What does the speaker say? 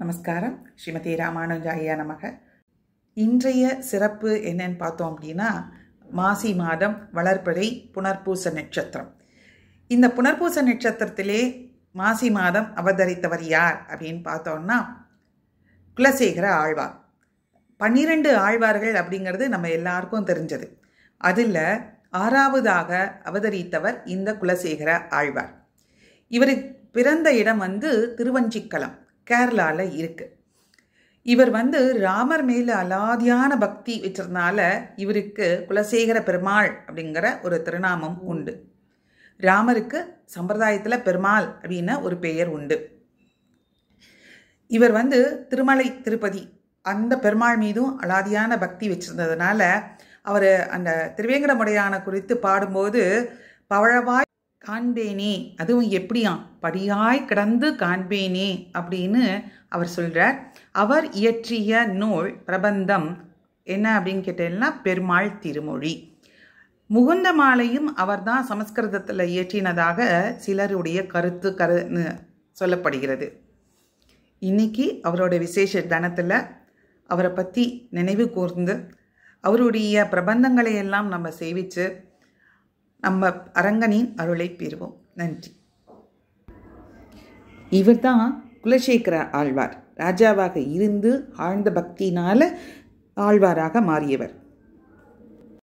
நமஸ்காரம் ஸ்ரீமதி ராமானுஜாயா நமக இன்றைய சிறப்பு என்னன்னு பார்த்தோம் அப்படின்னா மாசி மாதம் வளர்ப்படை புனர்பூச நட்சத்திரம் இந்த புனர்பூச நட்சத்திரத்திலே மாசி மாதம் அவதரித்தவர் யார் அப்படின்னு பார்த்தோம்னா குலசேகர ஆழ்வார் பன்னிரண்டு ஆழ்வார்கள் அப்படிங்கிறது நம்ம எல்லாருக்கும் தெரிஞ்சது அதில் ஆறாவதாக அவதரித்தவர் இந்த குலசேகர ஆழ்வார் இவர் பிறந்த இடம் வந்து திருவஞ்சிக்கலம் கேரளாவில் இருக்குது இவர் வந்து ராமர் மேலே அலாதியான பக்தி வச்சிருந்தனால இவருக்கு குலசேகர பெருமாள் அப்படிங்கிற ஒரு திருநாமம் உண்டு ராமருக்கு சம்பிரதாயத்தில் பெருமாள் அப்படின்னு ஒரு பெயர் உண்டு இவர் வந்து திருமலை திருப்பதி அந்த பெருமாள் மீதும் அலாதியான பக்தி வச்சிருந்ததுனால அவர் அந்த திருவேங்கடமுடையான குறித்து பாடும்போது பவழவாய் காண்பேனே அதுவும் எப்படியாம் படியாய் கிடந்து காண்பேனே அப்படின்னு அவர் சொல்கிறார் அவர் இயற்றிய நூல் பிரபந்தம் என்ன அப்படின்னு கேட்டேன்னா பெருமாள் திருமொழி முகுந்த மாலையும் அவர்தான் சமஸ்கிருதத்தில் இயற்றினதாக சிலருடைய கருத்து கருன்னு சொல்லப்படுகிறது இன்னைக்கு அவரோட விசேஷ தனத்தில் அவரை பற்றி நினைவு கூர்ந்து அவருடைய பிரபந்தங்களை எல்லாம் நம்ம சேவித்து நம்ம அரங்கனின் அருளை பெறுவோம் நன்றி இவர்தான் குலசேகர ஆழ்வார் ராஜாவாக இருந்து ஆழ்ந்த பக்தியினால் ஆழ்வாராக மாறியவர்